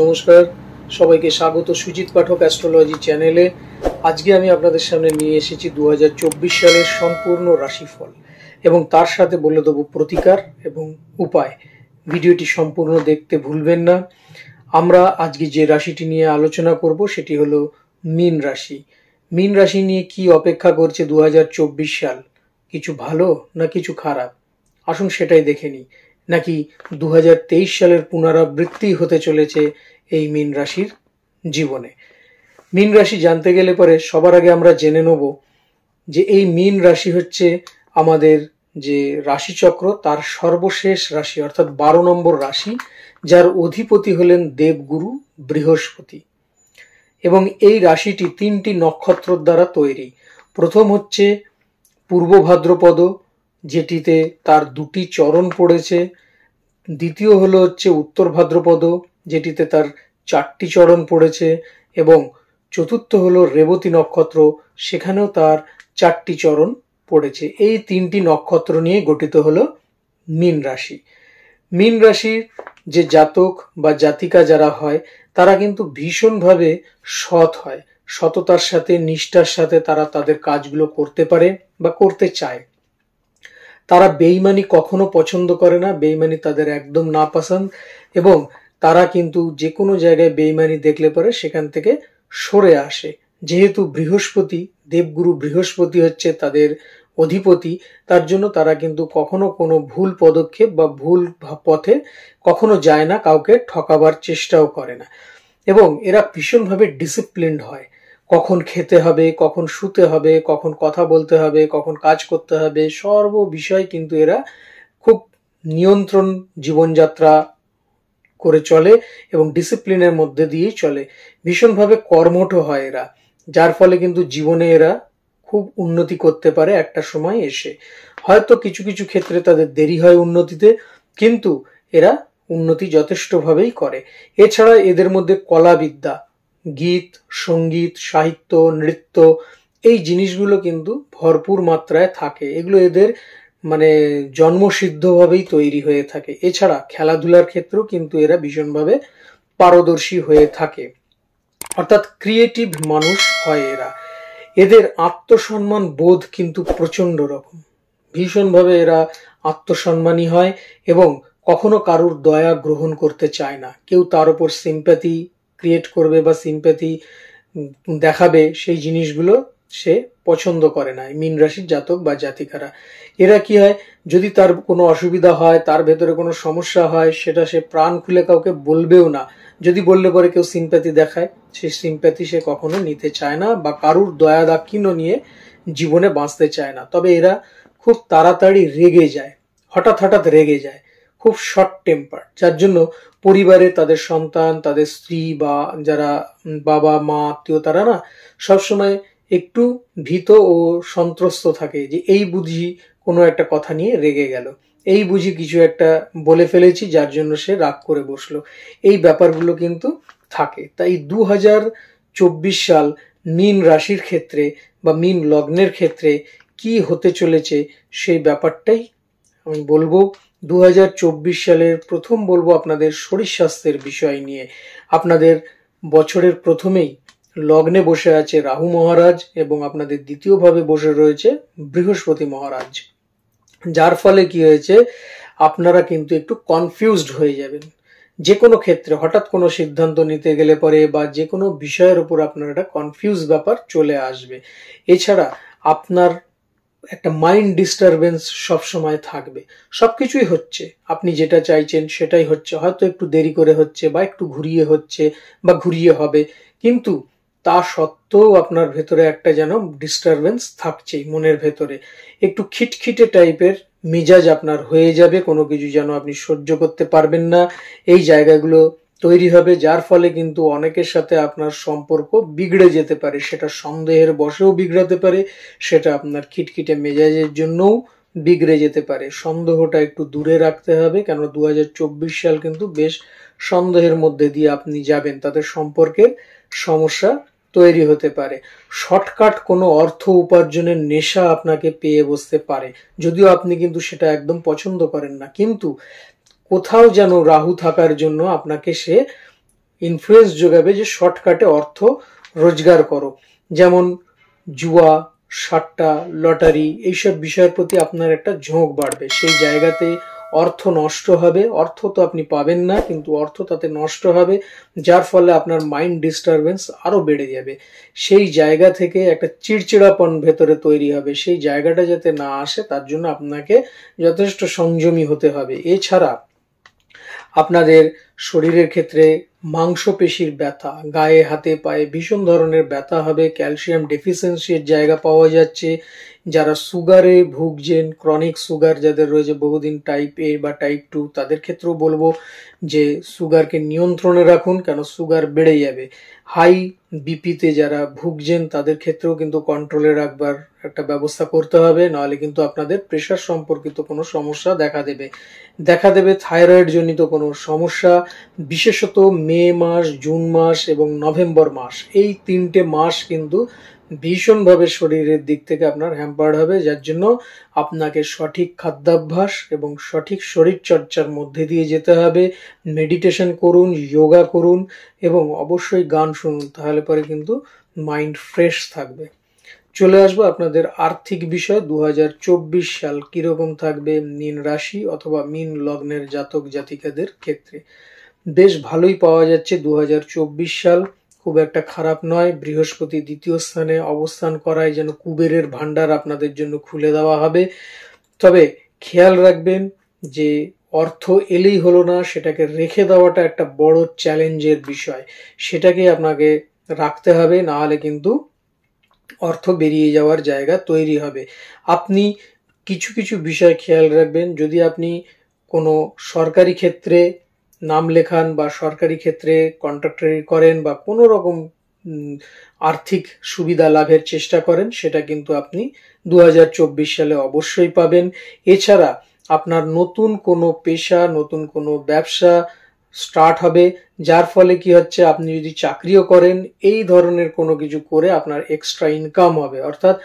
নমস্কার সবাইকে স্বাগত সুজিত পাঠক অ্যাস্ট্রোলজি চ্যানেলে আজকে আমি আপনাদের সামনে নিয়ে এসেছি দু সালের সম্পূর্ণ রাশিফল এবং তার সাথে বলে দেবো প্রতিকার এবং উপায় ভিডিওটি সম্পূর্ণ দেখতে ভুলবেন না আমরা আজকে যে রাশিটি নিয়ে আলোচনা করব সেটি হলো মীন রাশি মীন রাশি নিয়ে কি অপেক্ষা করছে দু সাল কিছু ভালো না কিছু খারাপ আসুন সেটাই দেখে নিই নাকি দু সালের পুনরাবৃত্তি হতে চলেছে এই মীন রাশির জীবনে মীন রাশি জানতে গেলে পরে সবার আগে আমরা জেনে নেব যে এই মীন রাশি হচ্ছে আমাদের যে রাশিচক্র তার সর্বশেষ রাশি অর্থাৎ বারো নম্বর রাশি যার অধিপতি হলেন দেবগুরু বৃহস্পতি এবং এই রাশিটি তিনটি নক্ষত্রর দ্বারা তৈরি প্রথম হচ্ছে পূর্ব ভাদ্রপদ যেটিতে তার দুটি চরণ পড়েছে দ্বিতীয় হলো হচ্ছে উত্তর ভাদ্রপদ যেটিতে তার চারটি চরণ পড়েছে এবং চতুর্থ হলো রেবতী নক্ষত্র সেখানেও তার চারটি চরণ পড়েছে এই তিনটি নক্ষত্র নিয়ে গঠিত হলো মীন রাশি মীন রাশির যে জাতক বা জাতিকা যারা হয় তারা কিন্তু ভীষণভাবে সৎ হয় সততার সাথে নিষ্ঠার সাথে তারা তাদের কাজগুলো করতে পারে বা করতে চায় তারা বেইমানি কখনো পছন্দ করে না বেইমানি তাদের একদম না পছন্দ এবং তারা কিন্তু যে কোনো জায়গায় বেইমানি দেখলে পরে সেখান থেকে সরে আসে যেহেতু বৃহস্পতি দেবগুরু বৃহস্পতি হচ্ছে তাদের অধিপতি তার জন্য তারা কিন্তু কখনো কোনো ভুল পদক্ষেপ বা ভুল পথে কখনো যায় না কাউকে ঠকাবার চেষ্টাও করে না এবং এরা ভীষণভাবে ডিসিপ্লিনড হয় কখন খেতে হবে কখন শুতে হবে কখন কথা বলতে হবে কখন কাজ করতে হবে সর্ব বিষয় কিন্তু এরা খুব নিয়ন্ত্রণ জীবনযাত্রা করে চলে এবং ডিসিপ্লিনের মধ্যে দিয়েই চলে ভীষণভাবে কর্মঠ হয় এরা যার ফলে কিন্তু জীবনে এরা খুব উন্নতি করতে পারে একটা সময় এসে হয়তো কিছু কিছু ক্ষেত্রে তাদের দেরি হয় উন্নতিতে কিন্তু এরা উন্নতি যথেষ্টভাবেই করে এছাড়া এদের মধ্যে কলাবিদ্যা গীত সঙ্গীত সাহিত্য নৃত্য এই জিনিসগুলো কিন্তু ভরপুর মাত্রায় থাকে এগুলো এদের মানে জন্মসিদ্ধভাবেই তৈরি হয়ে থাকে এছাড়া খেলাধুলার ক্ষেত্রেও কিন্তু এরা ভীষণভাবে পারদর্শী হয়ে থাকে অর্থাৎ ক্রিয়েটিভ মানুষ হয় এরা এদের আত্মসম্মান বোধ কিন্তু প্রচণ্ড রকম ভীষণভাবে এরা আত্মসম্মানী হয় এবং কখনো কারুর দয়া গ্রহণ করতে চায় না কেউ তার উপর সিম্প্যাথি ক্রিয়েট করবে বা সিম্প্যাথি দেখাবে সেই জিনিসগুলো সে পছন্দ করে না মীন রাশির জাতক বা জাতিকারা এরা কি হয় যদি তার কোনো অসুবিধা হয় তার ভেতরে কোনো সমস্যা হয় সেটা সে প্রাণ খুলে কাউকে বলবেও না যদি বললে পরে কেউ সিম্প্যাথি দেখায় সেই সিম্প্যাথি সে কখনো নিতে চায় না বা কারুর দয়া দাক্ষিণ্য নিয়ে জীবনে বাঁচতে চায় না তবে এরা খুব তাড়াতাড়ি রেগে যায় হঠাৎ হঠাৎ রেগে যায় খুব শর্ট টেম্পার যার জন্য পরিবারে তাদের সন্তান তাদের স্ত্রী বা যারা বাবা মা আত্মীয় তারা না সবসময় একটু ভীত ও সন্ত্রস্ত থাকে যে এই বুঝি কোনো একটা কথা নিয়ে রেগে গেল এই বুঝি কিছু একটা বলে ফেলেছি যার জন্য সে রাগ করে বসলো এই ব্যাপারগুলো কিন্তু থাকে তাই দু হাজার চব্বিশ সাল মিন রাশির ক্ষেত্রে বা মিন লগ্নের ক্ষেত্রে কি হতে চলেছে সেই ব্যাপারটাই আমি বলবো দু সালের প্রথম বলবো আপনাদের শরীর স্বাস্থ্যের বিষয় নিয়ে আপনাদের বছরের প্রথমেই লগ্নে বসে আছে রাহু মহারাজ এবং আপনাদের দ্বিতীয়ভাবে বসে রয়েছে বৃহস্পতি মহারাজ যার ফলে কি হয়েছে আপনারা কিন্তু একটু কনফিউজড হয়ে যাবেন যে কোনো ক্ষেত্রে হঠাৎ কোনো সিদ্ধান্ত নিতে গেলে পরে বা যে কোনো বিষয়ের উপর আপনার একটা কনফিউজ ব্যাপার চলে আসবে এছাড়া আপনার একটা মাইন্ড ডিস্টারবেন্স সবসময় থাকবে সব কিছুই হচ্ছে আপনি যেটা চাইছেন সেটাই হচ্ছে হয়তো একটু দেরি করে হচ্ছে বা একটু ঘুরিয়ে হচ্ছে বা ঘুরিয়ে হবে কিন্তু তা সত্ত্বেও আপনার ভেতরে একটা যেন ডিস্টারবেন্স থাকছেই মনের ভেতরে একটু খিটখিটে টাইপের মেজাজ আপনার হয়ে যাবে কোনো কিছু যেন আপনি সহ্য করতে পারবেন না এই জায়গাগুলো তৈরি হবে যার ফলে কিন্তু অনেকের সাথে আপনার সম্পর্ক বিগড়ে যেতে পারে সেটা সন্দেহের বশেও বিগড়াতে পারে সেটা আপনার খিটখিটে মেজাজের জন্যও বিগড়ে যেতে পারে সন্দেহটা একটু দূরে রাখতে হবে কেন দু সাল কিন্তু বেশ সন্দেহের মধ্যে দিয়ে আপনি যাবেন তাদের সম্পর্কের সমস্যা তৈরি হতে পারে শর্টকাট কোনো অর্থ উপার্জনের নেশা আপনাকে পেয়ে বসতে পারে যদিও আপনি কিন্তু সেটা একদম পছন্দ করেন না কিন্তু কোথাও যেন রাহু থাকার জন্য আপনাকে সে ইনফ্লুয়েন্স যোগাবে যে শর্টকাটে অর্থ রোজগার করো যেমন জুয়া সাট্টা লটারি এইসব বিষয়ের প্রতি আপনার একটা ঝোঁক বাড়বে সেই জায়গাতে অর্থ নষ্ট হবে অর্থ তো আপনি পাবেন না কিন্তু অর্থ তাতে নষ্ট হবে যার ফলে আপনার মাইন্ড ডিস্টারবেন্স আরও বেড়ে যাবে সেই জায়গা থেকে একটা চিড়চিড়াপন ভেতরে তৈরি হবে সেই জায়গাটা যাতে না আসে তার জন্য আপনাকে যথেষ্ট সংযমী হতে হবে এছাড়া আপনাদের শরীরের ক্ষেত্রে মাংসপেশির ব্যথা গায়ে হাতে পায়ে ভীষণ ধরনের ব্যথা হবে ক্যালসিয়াম ডেফিসিয়েন্সির জায়গা পাওয়া যাচ্ছে যারা সুগারে ভুগছেন ক্রনিক সুগার যাদের রয়েছে বহুদিন টাইপ এ বা টাইপ টু তাদের ক্ষেত্রেও বলবো যে সুগারকে নিয়ন্ত্রণে রাখুন কেন সুগার বেড়ে যাবে হাই বিপিতে যারা ভুগছেন তাদের ক্ষেত্রেও কিন্তু কন্ট্রোলে রাখবার একটা ব্যবস্থা করতে হবে নাহলে কিন্তু আপনাদের প্রেশার সম্পর্কিত কোনো সমস্যা দেখা দেবে দেখা দেবে থাইরয়েড জনিত কোনো সমস্যা বিশেষত মে মাস জুন মাস এবং নভেম্বর মাস এই তিনটে মাস কিন্তু ভীষণভাবে শরীরের দিক থেকে আপনার হ্যাম্পার্ড হবে যার জন্য আপনাকে সঠিক খাদ্যাভ্যাস এবং সঠিক শরীরচর্চার মধ্যে দিয়ে যেতে হবে মেডিটেশন করুন যোগা করুন এবং অবশ্যই গান শুনুন তাহলে পরে কিন্তু মাইন্ড ফ্রেশ থাকবে চলে আসবো আপনাদের আর্থিক বিষয় দু চব্বিশ সাল কিরকম থাকবে মিন রাশি অথবা মিন লগ্নের জাতক জাতিকাদের ক্ষেত্রে বেশ ভালোই পাওয়া যাচ্ছে দু সাল খুব একটা খারাপ নয় বৃহস্পতি দ্বিতীয় স্থানে অবস্থান করায় যেন কুবেরের ভাণ্ডার আপনাদের জন্য খুলে দেওয়া হবে তবে খেয়াল রাখবেন যে অর্থ এলেই হলো না সেটাকে রেখে দেওয়াটা একটা বড় চ্যালেঞ্জের বিষয় সেটাকে আপনাকে রাখতে হবে না হলে কিন্তু অর্থ বেরিয়ে যাওয়ার জায়গা তৈরি হবে আপনি কিছু কিছু বিষয় খেয়াল রাখবেন যদি আপনি কোনো সরকারি ক্ষেত্রে নাম লেখান বা সরকারি ক্ষেত্রে কন্ট্রাক্টারি করেন বা কোনো রকম আর্থিক সুবিধা লাভের চেষ্টা করেন সেটা কিন্তু আপনি দু সালে অবশ্যই পাবেন এছাড়া আপনার নতুন কোনো পেশা নতুন কোনো ব্যবসা স্টার্ট হবে যার ফলে কি হচ্ছে আপনি যদি চাকরিও করেন এই ধরনের কোনো কিছু করে আপনার এক্সট্রা ইনকাম হবে অর্থাৎ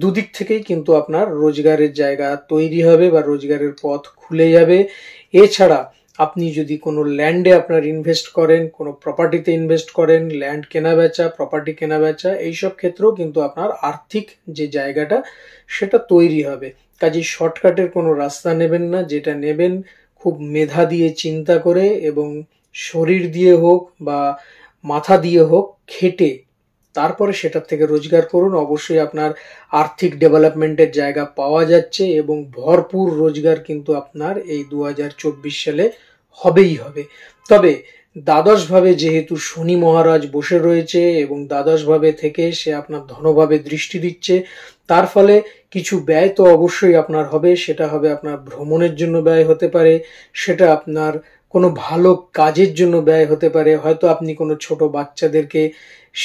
দুদিক থেকেই কিন্তু আপনার রোজগারের জায়গা তৈরি হবে বা রোজগারের পথ খুলে যাবে এছাড়া আপনি যদি কোনো ল্যান্ডে আপনার ইনভেস্ট করেন কোনো প্রপার্টিতে ইনভেস্ট করেন ল্যান্ড কেনা বেচা প্রপার্টি কেনা বেচা এইসব ক্ষেত্রেও কিন্তু আপনার আর্থিক যে জায়গাটা সেটা তৈরি হবে কাজে শর্টকাটের কোনো রাস্তা নেবেন না যেটা নেবেন খুব মেধা দিয়ে চিন্তা করে এবং শরীর দিয়ে হোক বা মাথা দিয়ে হোক খেটে তারপরে সেটার থেকে রোজগার করুন অবশ্যই আপনার আর্থিক ডেভেলপমেন্টের জায়গা পাওয়া যাচ্ছে এবং ভরপুর রোজগার কিন্তু আপনার এই দু সালে হবেই হবে তবে দ্বাদশভাবে যেহেতু শনি মহারাজ বসে রয়েছে এবং দ্বাদশভাবে থেকে সে আপনার ধনভাবে দৃষ্টি দিচ্ছে তার ফলে কিছু ব্যয় তো অবশ্যই আপনার হবে সেটা হবে আপনার ভ্রমণের জন্য ব্যয় হতে পারে সেটা আপনার কোনো ভালো কাজের জন্য ব্যয় হতে পারে হয়তো আপনি কোনো ছোট বাচ্চাদেরকে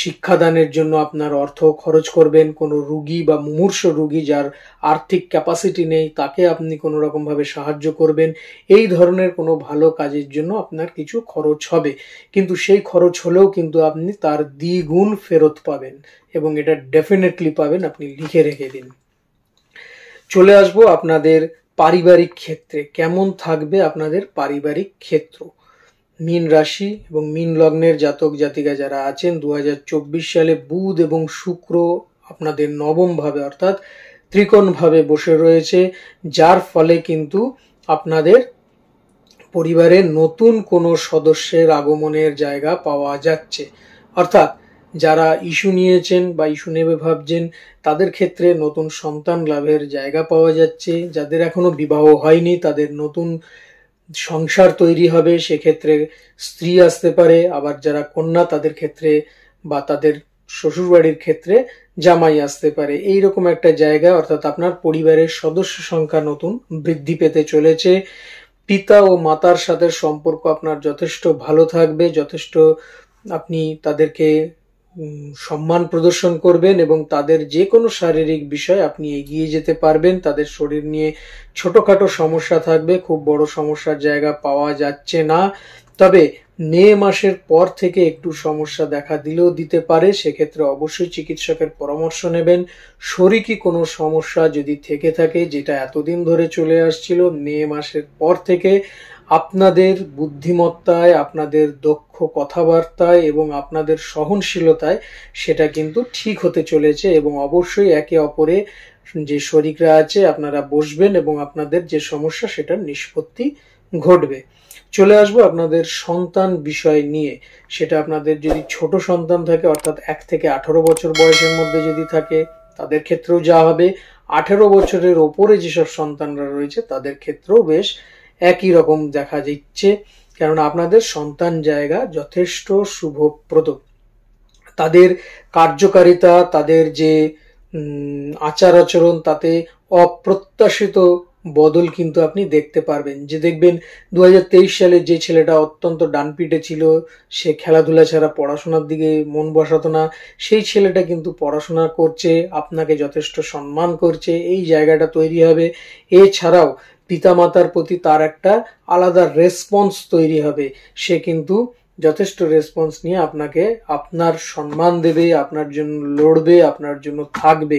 শিক্ষাদানের জন্য আপনার অর্থ খরচ করবেন কোনো রুগী বা মুমূর্ষ রুগী যার আর্থিক ক্যাপাসিটি নেই তাকে আপনি কোনো রকমভাবে সাহায্য করবেন এই ধরনের কোনো ভালো কাজের জন্য আপনার কিছু খরচ হবে কিন্তু সেই খরচ হলেও কিন্তু আপনি তার দ্বিগুণ ফেরত পাবেন এবং এটা ডেফিনেটলি পাবেন আপনি লিখে রেখে দিন চলে আসবো আপনাদের পারিবারিক ক্ষেত্রে কেমন থাকবে আপনাদের পারিবারিক ক্ষেত্র মীন রাশি এবং মীন লগ্নের জাতক জাতিকা যারা আছেন দু সালে বুধ এবং শুক্র আপনাদের নবমভাবে অর্থাৎ ত্রিকোণভাবে বসে রয়েছে যার ফলে কিন্তু আপনাদের পরিবারে নতুন কোনো সদস্যের আগমনের জায়গা পাওয়া যাচ্ছে অর্থাৎ যারা ইস্যু নিয়েছেন বা ইস্যু নেবে ভাবছেন তাদের ক্ষেত্রে নতুন সন্তান লাভের জায়গা পাওয়া যাচ্ছে যাদের এখনো বিবাহ হয়নি তাদের নতুন সংসার তৈরি হবে সেক্ষেত্রে স্ত্রী আসতে পারে আবার যারা কন্যা তাদের ক্ষেত্রে বা তাদের শ্বশুরবাড়ির ক্ষেত্রে জামাই আসতে পারে এই রকম একটা জায়গা অর্থাৎ আপনার পরিবারের সদস্য সংখ্যা নতুন বৃদ্ধি পেতে চলেছে পিতা ও মাতার সাথে সম্পর্ক আপনার যথেষ্ট ভালো থাকবে যথেষ্ট আপনি তাদেরকে সম্মান প্রদর্শন করবেন এবং তাদের যে কোনো শারীরিক বিষয় আপনি এগিয়ে যেতে পারবেন তাদের শরীর নিয়ে ছোটোখাটো সমস্যা থাকবে খুব বড় সমস্যার জায়গা পাওয়া যাচ্ছে না তবে মে মাসের পর থেকে একটু সমস্যা দেখা দিলেও দিতে পারে সেক্ষেত্রে অবশ্যই চিকিৎসকের পরামর্শ নেবেন শরীরই কোনো সমস্যা যদি থেকে থাকে যেটা এতদিন ধরে চলে আসছিল মে মাসের পর থেকে আপনাদের বুদ্ধিমত্তায় আপনাদের দক্ষ কথাবার্তায় এবং আপনাদের সহনশীলতায় সেটা কিন্তু ঠিক হতে চলেছে এবং অবশ্যই একে অপরে যে শরিকরা আছে আপনারা বসবেন এবং আপনাদের যে সমস্যা সেটার নিষ্পত্তি ঘটবে চলে আসবো আপনাদের সন্তান বিষয় নিয়ে সেটা আপনাদের যদি ছোট সন্তান থাকে অর্থাৎ এক থেকে আঠারো বছর বয়সের মধ্যে যদি থাকে তাদের ক্ষেত্রেও যা হবে আঠেরো বছরের ওপরে যেসব সন্তানরা রয়েছে তাদের ক্ষেত্রেও বেশ একই রকম দেখা যাচ্ছে কেননা আপনাদের সন্তান জায়গা যথেষ্ট শুভপ্রদ তাদের কার্যকারিতা তাদের যে আচার আচরণ তাতে অপ্রত্যাশিত বদল কিন্তু আপনি দেখতে পারবেন যে দেখবেন দু সালে যে ছেলেটা অত্যন্ত ডানপিটে ছিল সে খেলাধুলা ছাড়া পড়াশোনার দিকে মন বসাতো না সেই ছেলেটা কিন্তু পড়াশোনা করছে আপনাকে যথেষ্ট সম্মান করছে এই জায়গাটা তৈরি হবে এছাড়াও পিতামাতার প্রতি তার একটা আলাদা রেসপন্স তৈরি হবে সে কিন্তু যথেষ্ট রেসপন্স নিয়ে আপনাকে আপনার সম্মান দেবে আপনার জন্য লড়বে আপনার জন্য থাকবে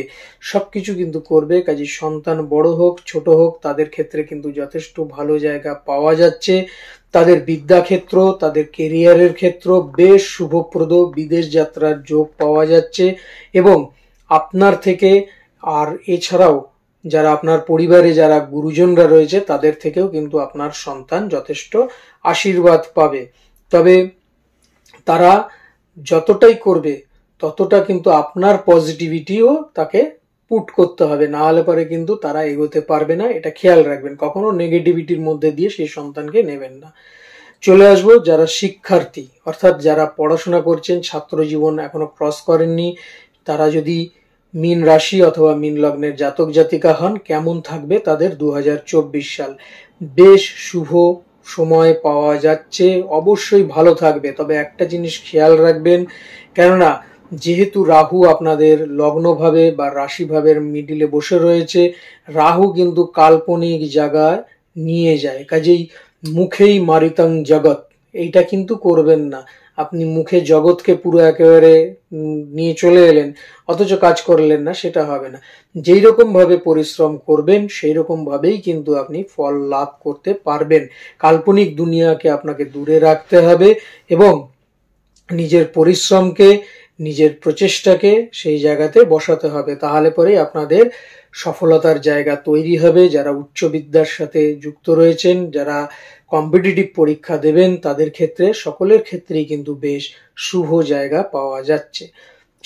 সব কিছু কিন্তু করবে কাজে সন্তান বড় হোক ছোট হোক তাদের ক্ষেত্রে কিন্তু যথেষ্ট ভালো জায়গা পাওয়া যাচ্ছে তাদের বিদ্যাক্ষেত্র তাদের কেরিয়ারের ক্ষেত্র বেশ শুভপ্রদ বিদেশ যাত্রার যোগ পাওয়া যাচ্ছে এবং আপনার থেকে আর এছাড়াও যারা আপনার পরিবারে যারা গুরুজনরা রয়েছে তাদের থেকেও কিন্তু আপনার সন্তান যথেষ্ট আশীর্বাদ পাবে তবে তারা যতটাই করবে ততটা কিন্তু আপনার পজিটিভিটিও তাকে পুট করতে হবে না হলে পরে কিন্তু তারা এগোতে পারবে না এটা খেয়াল রাখবেন কখনো নেগেটিভিটির মধ্যে দিয়ে সেই সন্তানকে নেবেন না চলে আসবো যারা শিক্ষার্থী অর্থাৎ যারা পড়াশোনা করছেন ছাত্র জীবন এখনো ক্রস করেননি তারা যদি মিন রাশি অথবা মিন লগ্নের জাতক জাতিকা হন কেমন থাকবে তাদের দু সাল বেশ শুভ সময় পাওয়া যাচ্ছে অবশ্যই ভালো থাকবে তবে একটা জিনিস খেয়াল রাখবেন কেননা যেহেতু রাহু আপনাদের লগ্নভাবে বা রাশিভাবের মিডিলে বসে রয়েছে রাহু কিন্তু কাল্পনিক জায়গায় নিয়ে যায় কাজেই মুখেই মারিতং জগৎ এইটা কিন্তু করবেন না আপনি মুখে জগৎকে পুরো একেবারে নিয়ে চলে এলেন অথচ কাজ করলেন না সেটা হবে না যেই রকমভাবে পরিশ্রম করবেন সেই ভাবেই কিন্তু আপনি ফল লাভ করতে পারবেন কাল্পনিক দুনিয়াকে আপনাকে দূরে রাখতে হবে এবং নিজের পরিশ্রমকে নিজের প্রচেষ্টাকে সেই জায়গাতে বসাতে হবে তাহলে পরেই আপনাদের সফলতার জায়গা তৈরি হবে যারা উচ্চ বিদ্যার সাথে যুক্ত রয়েছেন যারা কম্পিটিটিভ পরীক্ষা দেবেন তাদের ক্ষেত্রে সকলের ক্ষেত্রেই কিন্তু বেশ শুভ জায়গা পাওয়া যাচ্ছে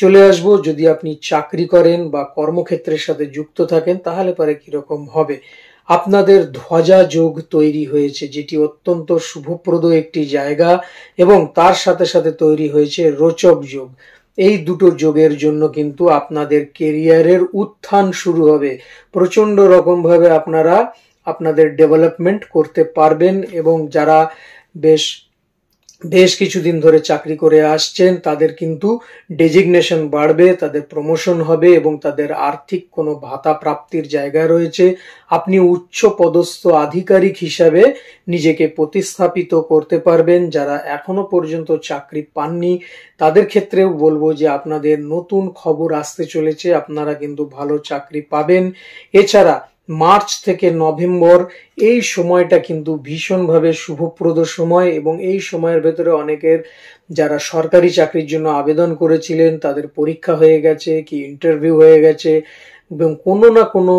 চলে আসব যদি আপনি চাকরি করেন বা কর্মক্ষেত্রের সাথে যুক্ত থাকেন তাহলে পরে কিরকম হবে আপনাদের ধ্বজা যোগ তৈরি হয়েছে যেটি অত্যন্ত শুভপ্রদ একটি জায়গা এবং তার সাথে সাথে তৈরি হয়েছে রোচক যোগ এই দুটো যোগের জন্য কিন্তু আপনাদের কেরিয়ারের উত্থান শুরু হবে প্রচন্ড রকমভাবে আপনারা আপনাদের ডেভেলপমেন্ট করতে পারবেন এবং যারা বেশ বেশ কিছুদিন ধরে চাকরি করে আসছেন তাদের কিন্তু ডেজিগনেশন বাড়বে তাদের প্রমোশন হবে এবং তাদের আর্থিক কোনো ভাতা প্রাপ্তির জায়গা রয়েছে আপনি উচ্চ পদস্থ আধিকারিক হিসাবে নিজেকে প্রতিস্থাপিত করতে পারবেন যারা এখনো পর্যন্ত চাকরি পাননি তাদের ক্ষেত্রেও বলবো যে আপনাদের নতুন খবর আসতে চলেছে আপনারা কিন্তু ভালো চাকরি পাবেন এছাড়া মার্চ থেকে নভেম্বর এই সময়টা কিন্তু ভীষণভাবে শুভপ্রদ সময় এবং এই সময়ের ভেতরে অনেকের যারা সরকারি চাকরির জন্য আবেদন করেছিলেন তাদের পরীক্ষা হয়ে গেছে কি ইন্টারভিউ হয়ে গেছে এবং কোনো না কোনো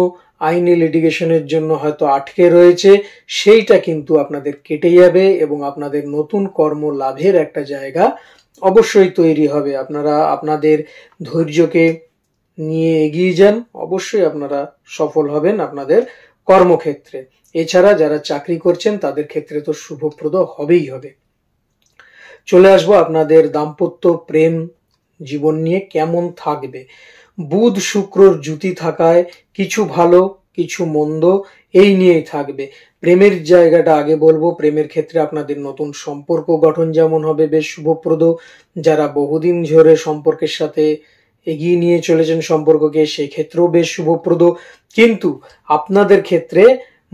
আইনি লিটিগেশনের জন্য হয়তো আটকে রয়েছে সেইটা কিন্তু আপনাদের কেটে যাবে এবং আপনাদের নতুন কর্ম লাভের একটা জায়গা অবশ্যই তৈরি হবে আপনারা আপনাদের ধৈর্যকে নিয়ে এগিয়ে যান অবশ্যই আপনারা সফল হবেন আপনাদের কর্মক্ষেত্রে এছাড়া যারা চাকরি করছেন তাদের ক্ষেত্রে তো শুভপ্রদ হবেই হবে চলে আসবো আপনাদের দাম্পত্য প্রেম জীবন নিয়ে কেমন থাকবে বুধ শুক্রর জুতি থাকায় কিছু ভালো কিছু মন্দ এই নিয়েই থাকবে প্রেমের জায়গাটা আগে বলবো প্রেমের ক্ষেত্রে আপনাদের নতুন সম্পর্ক গঠন যেমন হবে বেশ শুভপ্রদ যারা বহুদিন ধরে সম্পর্কের সাথে এগিয়ে নিয়ে চলেছেন সম্পর্ককে সেক্ষেত্রেও বেশ শুভপ্রদ কিন্তু আপনাদের ক্ষেত্রে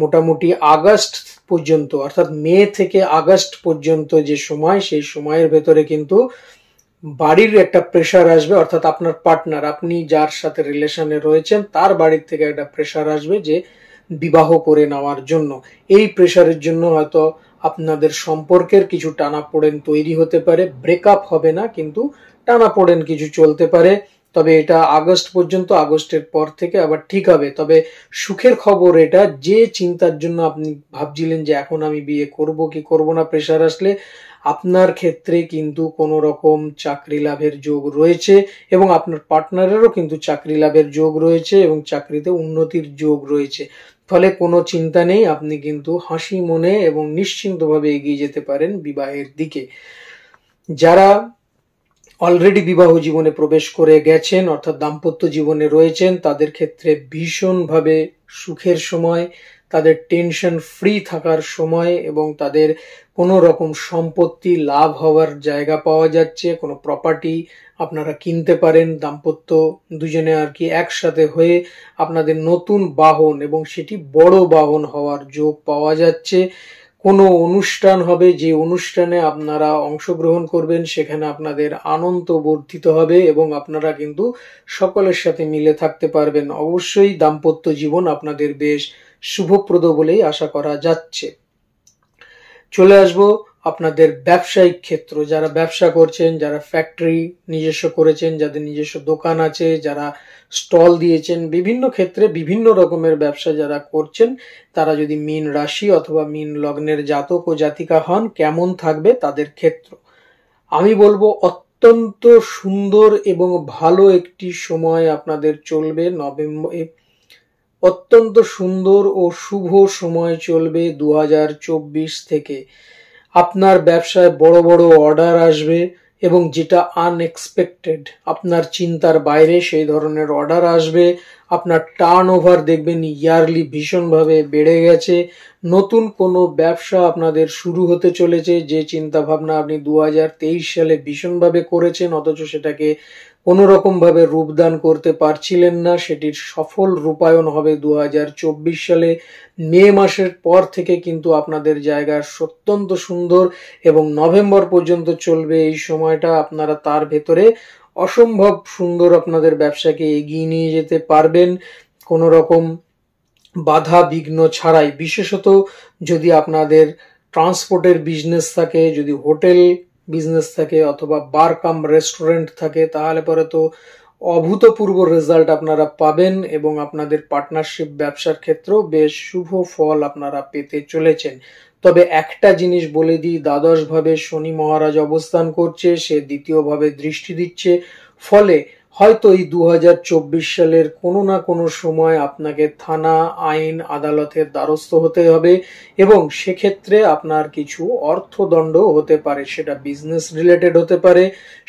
মোটামুটি আগস্ট পর্যন্ত অর্থাৎ মে থেকে আগস্ট পর্যন্ত যে সময় সেই সময়ের ভেতরে কিন্তু বাড়ির একটা প্রেশার আসবে অর্থাৎ আপনার পার্টনার আপনি যার সাথে রিলেশনে রয়েছেন তার বাড়ির থেকে একটা প্রেশার আসবে যে বিবাহ করে নেওয়ার জন্য এই প্রেশারের জন্য হয়তো আপনাদের সম্পর্কের কিছু টানা পড়েন তৈরি হতে পারে ব্রেকআপ হবে না কিন্তু টানা পড়েন কিছু চলতে পারে তবে এটা আগস্ট পর্যন্ত আগস্টের পর থেকে আবার ঠিক হবে তবে সুখের খবর এটা যে চিন্তার জন্য আপনি ভাবছিলেন যে এখন আমি বিয়ে করব কি করব না প্রেশার আসলে আপনার ক্ষেত্রে কিন্তু কোনো রকম চাকরি লাভের যোগ রয়েছে এবং আপনার পার্টনারেরও কিন্তু চাকরি লাভের যোগ রয়েছে এবং চাকরিতে উন্নতির যোগ রয়েছে ফলে কোনো চিন্তা নেই আপনি কিন্তু হাসি মনে এবং নিশ্চিন্তভাবে এগিয়ে যেতে পারেন বিবাহের দিকে যারা অলরেডি বিবাহ জীবনে প্রবেশ করে গেছেন অর্থাৎ দাম্পত্য জীবনে রয়েছেন তাদের ক্ষেত্রে ভীষণভাবে সুখের সময় তাদের টেনশন ফ্রি থাকার সময় এবং তাদের কোনো রকম সম্পত্তি লাভ হওয়ার জায়গা পাওয়া যাচ্ছে কোনো প্রপার্টি আপনারা কিনতে পারেন দাম্পত্য দুজনে আর কি একসাথে হয়ে আপনাদের নতুন বাহন এবং সেটি বড় বাহন হওয়ার যোগ পাওয়া যাচ্ছে কোনো অনুষ্ঠান হবে যে অনুষ্ঠানে আপনারা অংশগ্রহণ করবেন সেখানে আপনাদের আনন্দ বর্ধিত হবে এবং আপনারা কিন্তু সকলের সাথে মিলে থাকতে পারবেন অবশ্যই দাম্পত্য জীবন আপনাদের বেশ শুভপ্রদ বলেই আশা করা যাচ্ছে চলে আসবো আপনাদের ব্যবসায়িক ক্ষেত্র যারা ব্যবসা করছেন যারা ফ্যাক্টরি নিজস্ব করেছেন যাদের নিজস্ব দোকান আছে যারা স্টল দিয়েছেন বিভিন্ন ক্ষেত্রে বিভিন্ন রকমের ব্যবসা যারা করছেন তারা যদি মিন রাশি অথবা মিন লগ্নের জাতক ও জাতিকা হন কেমন থাকবে তাদের ক্ষেত্র আমি বলবো অত্যন্ত সুন্দর এবং ভালো একটি সময় আপনাদের চলবে নভেম্বর অত্যন্ত সুন্দর ও শুভ সময় চলবে দু থেকে আপনার ব্যবসায় বড় বড় অর্ডার আসবে এবং যেটা আনএক্সপেক্টেড আপনার চিন্তার বাইরে সেই ধরনের অর্ডার আসবে আপনার টার্ন ওভার দেখবেন ইয়ারলি ভীষণভাবে বেড়ে গেছে নতুন কোনো ব্যবসা আপনাদের শুরু হতে চলেছে যে চিন্তা ভাবনা আপনি দু সালে ভীষণভাবে করেছেন অথচ সেটাকে কোনোরকমভাবে রূপদান করতে পারছিলেন না সেটির সফল রূপায়ণ হবে দু সালে মে মাসের পর থেকে কিন্তু আপনাদের জায়গা অত্যন্ত সুন্দর এবং নভেম্বর পর্যন্ত চলবে এই সময়টা আপনারা তার ভেতরে অসম্ভব সুন্দর আপনাদের ব্যবসাকে এগিয়ে নিয়ে যেতে পারবেন কোনো রকম বাধা বিঘ্ন ছাড়াই বিশেষত যদি আপনাদের ট্রান্সপোর্টের বিজনেস থাকে যদি হোটেল বিজনেস থাকে অথবা বার কাম রেস্টুরেন্ট থাকে তাহলে পরে তো অভূতপূর্ব রেজাল্ট আপনারা পাবেন এবং আপনাদের পার্টনারশিপ ব্যবসার ক্ষেত্রেও বেশ শুভ ফল আপনারা পেতে চলেছেন তবে একটা জিনিস বলে দিই দ্বাদশভাবে শনি মহারাজ অবস্থান করছে সে দ্বিতীয়ভাবে দৃষ্টি দিচ্ছে ফলে হয়তো এই দু সালের কোনো না কোনো সময় আপনাকে থানা আইন আদালতের দ্বারস্থ হতে হবে এবং সেক্ষেত্রে আপনার কিছু অর্থদণ্ড হতে পারে সেটা বিজনেস রিলেটেড হতে পারে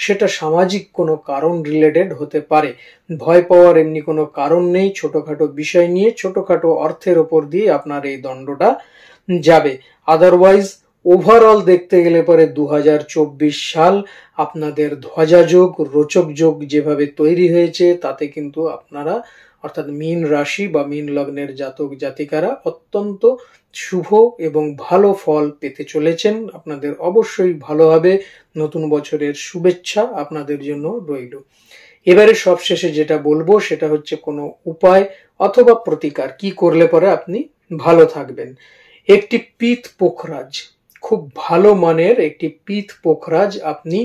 সেটা সামাজিক কোনো কারণ রিলেটেড হতে পারে ভয় পাওয়ার এমনি কোনো কারণ নেই ছোটোখাটো বিষয় নিয়ে ছোটোখাটো অর্থের ওপর দিয়ে আপনার এই দণ্ডটা যাবে আদারওয়াইজ ওভারঅল দেখতে গেলে পরে দু সাল আপনাদের ধ্বজাযোগ রোচক যোগ যেভাবে তৈরি হয়েছে তাতে কিন্তু আপনারা অর্থাৎ মীন রাশি বা মীন লগ্নের জাতক জাতিকারা অত্যন্ত শুভ এবং ভালো ফল পেতে চলেছেন আপনাদের অবশ্যই ভালোভাবে নতুন বছরের শুভেচ্ছা আপনাদের জন্য রইল এবারে সবশেষে যেটা বলবো সেটা হচ্ছে কোনো উপায় অথবা প্রতিকার কি করলে পরে আপনি ভালো থাকবেন একটি পিত পোখরাজ খুব ভালো মানের একটি পিত পোখরাজ আপনি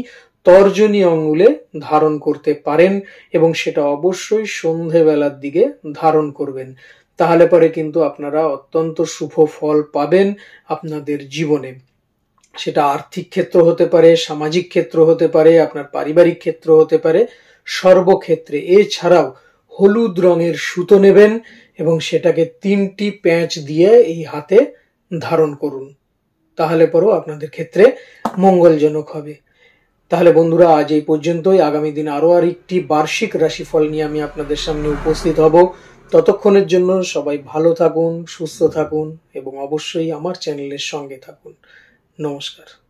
তর্জনী অঙ্গুলে ধারণ করতে পারেন এবং সেটা অবশ্যই সন্ধেবেলার দিকে ধারণ করবেন তাহলে পরে কিন্তু আপনারা অত্যন্ত শুভ ফল পাবেন আপনাদের জীবনে সেটা আর্থিক ক্ষেত্র হতে পারে সামাজিক ক্ষেত্র হতে পারে আপনার পারিবারিক ক্ষেত্র হতে পারে সর্বক্ষেত্রে এছাড়াও হলুদ রঙের সুতো নেবেন এবং সেটাকে তিনটি প্যাঁচ দিয়ে এই হাতে ধারণ করুন তাহলে পরও আপনাদের ক্ষেত্রে মঙ্গলজনক হবে তাহলে বন্ধুরা আজ এই পর্যন্তই আগামী দিন আরও আর একটি বার্ষিক রাশিফল নিয়ে আমি আপনাদের সামনে উপস্থিত হব ততক্ষণের জন্য সবাই ভালো থাকুন সুস্থ থাকুন এবং অবশ্যই আমার চ্যানেলের সঙ্গে থাকুন নমস্কার